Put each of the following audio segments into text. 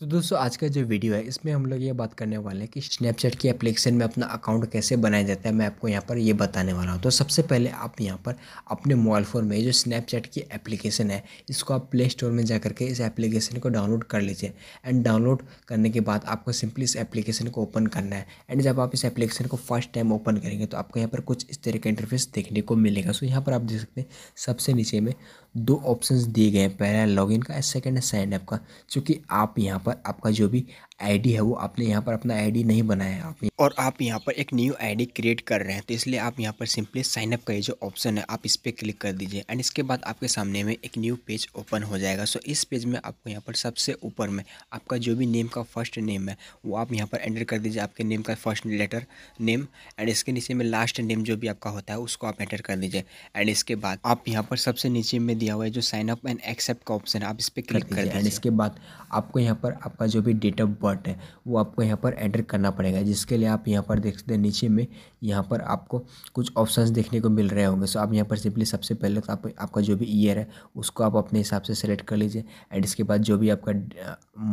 तो दोस्तों आज का जो वीडियो है इसमें हम लोग ये बात करने वाले हैं कि स्नैपचैट की एप्लीकेशन में अपना अकाउंट कैसे बनाया जाता है मैं आपको यहाँ पर ये बताने वाला हूँ तो सबसे पहले आप यहाँ पर अपने मोबाइल फ़ोन में जो स्नैपचैट की एप्लीकेशन है इसको आप प्ले स्टोर में जा करके इस एप्लीकेशन को डाउनलोड कर लीजिए एंड डाउनलोड करने के बाद आपको सिंपली इस एप्लीकेशन को ओपन करना है एंड जब आप इस एप्लीकेशन को फर्स्ट टाइम ओपन करेंगे तो आपको यहाँ पर कुछ इस तरह का इंटरफेस देखने को मिलेगा सो यहाँ पर आप देख सकते हैं सबसे नीचे में दो ऑप्शन दिए गए हैं पहला लॉग का एंड सेकेंड है साइनअप ऐप का चूँकि आप यहाँ पर आपका जो भी आईडी है वो आपने यहाँ पर अपना आईडी नहीं बनाया है आप और आप यहाँ पर एक न्यू आईडी क्रिएट कर रहे हैं तो इसलिए आप यहाँ पर सिंपली साइनअप का ये जो ऑप्शन है आप इस पर क्लिक कर दीजिए एंड इसके बाद आपके सामने में एक न्यू पेज ओपन हो जाएगा सो इस पेज में आपको यहाँ पर सबसे ऊपर में आपका जो भी नेम का फर्स्ट नेम है वो आप यहाँ पर एंटर कर दीजिए आपके नेम का फर्स्ट लेटर नेम एंड इसके नीचे में लास्ट नेम जो भी आपका होता है उसको आप एंटर कर दीजिए एंड इसके बाद आप यहाँ पर सबसे नीचे में दिया हुआ है जो साइनअप एंड एक्सेप्ट का ऑप्शन है आप इस पर क्लिक कर एंड इसके बाद आपको यहाँ पर आपका जो भी डेट ऑफ पार्ट है वो आपको यहाँ पर एंटर करना पड़ेगा जिसके लिए आप यहाँ पर देख सकते हैं नीचे में यहाँ पर आपको कुछ ऑप्शंस देखने को मिल रहे होंगे सो आप यहाँ पर सिंपली सबसे पहले तो आप आपका जो भी ईयर है उसको आप अपने हिसाब से सेलेक्ट कर लीजिए एंड इसके बाद जो भी आपका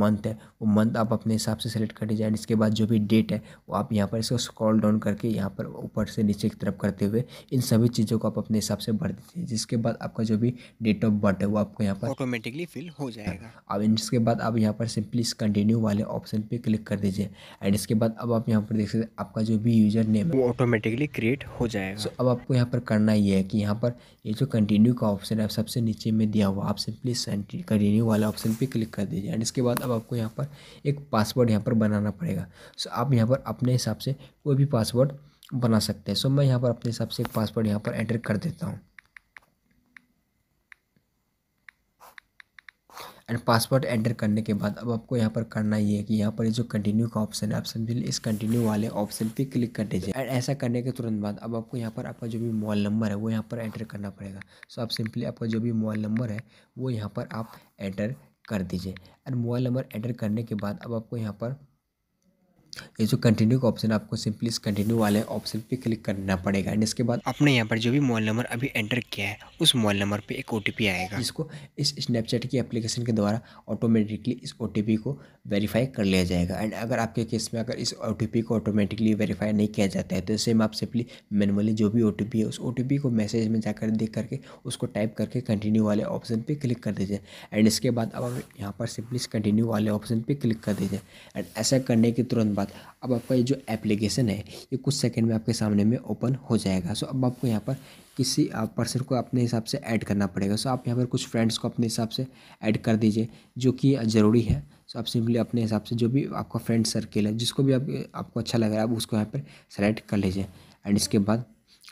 मंथ है वो मंथ आप अपने हिसाब से सेलेक्ट कर लीजिए एंड इसके बाद जो भी डेट है वो आप यहाँ पर इसको स्क्रॉल डाउन करके यहाँ पर ऊपर से नीचे की तरफ करते हुए इन सभी चीज़ों को आप अपने हिसाब से भर दीजिए जिसके बाद आपका जो भी डेट ऑफ बर्थ है वो आपको यहाँ पर ऑटोमेटिकली फिल हो जाएगा अब इसके बाद आप यहाँ पर सिंपली इस कंटिन्यू वाले ऑप्शन ऑप्शन पे क्लिक कर दीजिए एंड इसके बाद अब आप यहाँ पर देख सकते हैं आपका जो भी यूजर नेम है वो ऑटोमेटिकली क्रिएट हो जाएगा सो so, अब आपको यहाँ पर करना ये है कि यहाँ पर ये जो कंटिन्यू का ऑप्शन है सबसे नीचे में दिया हुआ आप सिंपली कंटिन्यू वाला ऑप्शन पर क्लिक कर दीजिए एंड इसके बाद अब आपको यहाँ पर एक पासवर्ड यहाँ पर बनाना पड़ेगा सो so, आप यहाँ पर अपने हिसाब से कोई भी पासवर्ड बना सकते हैं सो so, मैं यहाँ पर अपने हिसाब से एक पासवर्ड यहाँ पर एंटर कर देता हूँ एंड पासवर्ड एंटर करने के बाद अब आपको यहाँ पर करना ये है कि यहाँ पर जो कंटिन्यू का ऑप्शन है आप समझिए इस कंटिन्यू वाले ऑप्शन पे क्लिक कर दीजिए एंड ऐसा करने के तुरंत बाद अब आपको यहाँ पर आपका जो भी मॉल नंबर है वो यहाँ पर एंटर करना पड़ेगा सो आप सिंपली आपका जो भी मॉल नंबर है वो यहाँ पर आप एंटर कर दीजिए एंड मोबाइल नंबर एंटर करने के बाद अब आपको यहाँ पर ये जो कंटिन्यू का ऑप्शन आपको सिंपली इस कंटिन्यू वाले ऑप्शन पे क्लिक करना पड़ेगा एंड इसके बाद आपने यहाँ पर जो भी मोबाइल नंबर अभी एंटर किया है उस मोबाइल नंबर पर एक ओ आएगा जिसको इस स्नैपचैट की एप्लीकेशन के द्वारा ऑटोमेटिकली इस ओ को वेरीफाई कर लिया जाएगा एंड अगर आपके केस में अगर इस ओ को ऑटोमेटिकली वेरीफाई नहीं किया जाता है तो सेम आप सिंपली मैनुअली जो भी ओ है उस ओ को मैसेज में जाकर देख करके उसको टाइप करके कंटिन्यू वाले ऑप्शन पर क्लिक कर दीजिए एंड इसके बाद अब यहाँ पर सिंपली कंटिन्यू वाले ऑप्शन पर क्लिक कर दीजिए एंड ऐसा करने के तुरंत बाद अब आपका ये जो एप्लीकेशन है ये कुछ सेकंड में आपके सामने में ओपन हो जाएगा सो अब आपको यहाँ पर किसी पर्सन को अपने हिसाब से ऐड करना पड़ेगा सो आप यहाँ पर कुछ फ्रेंड्स को अपने हिसाब से ऐड कर दीजिए जो कि ज़रूरी है सो आप सिंपली अपने हिसाब से जो भी आपका फ्रेंड सर्किल है जिसको भी आप आपको अच्छा लग रहा है आप उसको यहाँ पर सेलेक्ट कर लीजिए एंड इसके बाद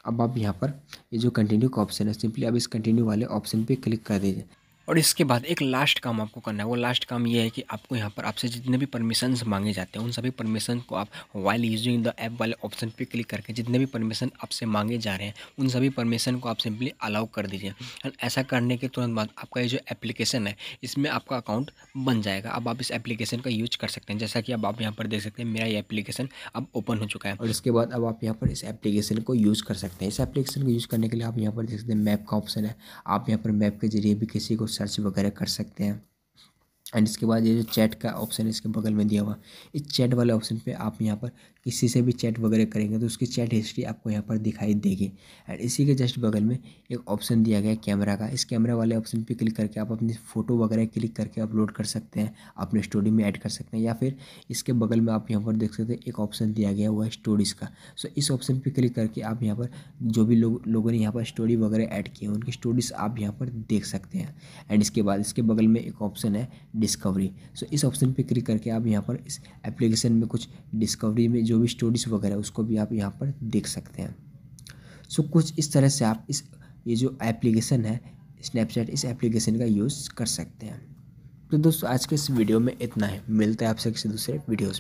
अब आप यहाँ पर ये जो कंटिन्यू का ऑप्शन है सिंपली आप इस कंटिन्यू वाले ऑप्शन पे क्लिक कर दीजिए और इसके बाद एक लास्ट काम आपको करना है वो लास्ट काम ये है कि आपको यहाँ पर आपसे जितने भी परमिशन मांगे जाते हैं उन सभी परमिशन को आप वाइल यूजिंग द ऐप वाले ऑप्शन पे क्लिक करके जितने भी परमिशन आपसे मांगे जा रहे हैं उन सभी परमिशन को आप सिंपली अलाउ कर दीजिए और ऐसा करने के तुरंत बाद आपका ये जो एप्लीकेशन है इसमें आपका अकाउंट बन जाएगा अब आप इस एप्लीकेशन का यूज कर सकते हैं जैसा कि अब आप यहाँ पर देख सकते हैं मेरा ये एप्लीकेशन अब ओपन हो चुका है और इसके बाद अब आप यहाँ पर इस एप्लीकेशन को यूज़ कर सकते हैं इस एप्लीकेशन को यूज़ करने के लिए आप यहाँ पर देख सकते हैं मैप का ऑप्शन है आप यहाँ पर मैप के जरिए भी किसी को सर्च वगैरह कर सकते हैं एंड इसके बाद ये जो चैट का ऑप्शन है इसके बगल में दिया हुआ इस चैट वाले ऑप्शन पे आप यहाँ पर किसी से भी चैट वगैरह करेंगे तो उसकी चैट हिस्ट्री आपको यहाँ पर दिखाई देगी एंड इसी के जस्ट बगल में एक ऑप्शन दिया गया है कैमरा का इस कैमरा वाले ऑप्शन पे क्लिक करके आप अपनी फ़ोटो वगैरह क्लिक करके अपलोड कर सकते हैं अपने स्टोरी में ऐड कर सकते हैं या फिर इसके बगल में आप यहाँ पर देख सकते हैं एक ऑप्शन दिया गया हुआ है स्टोरीज़ का सो इस ऑप्शन पर क्लिक करके आप यहाँ पर जो भी लोगों ने यहाँ पर स्टोरी वगैरह ऐड किए हैं उनकी स्टोरीज़ आप यहाँ पर देख सकते हैं एंड इसके बाद इसके बगल में एक ऑप्शन है डिस्कवरी सो इस ऑप्शन पे क्लिक करके आप यहाँ पर इस एप्लीकेशन में कुछ डिस्कवरी में जो भी स्टोरीज वगैरह उसको भी आप यहाँ पर देख सकते हैं सो so, कुछ इस तरह से आप इस ये जो एप्लीकेशन है स्नैपचैट इस एप्लीकेशन का यूज़ कर सकते हैं तो दोस्तों आज के इस वीडियो में इतना है मिलता है आपसे किसी दूसरे वीडियोज़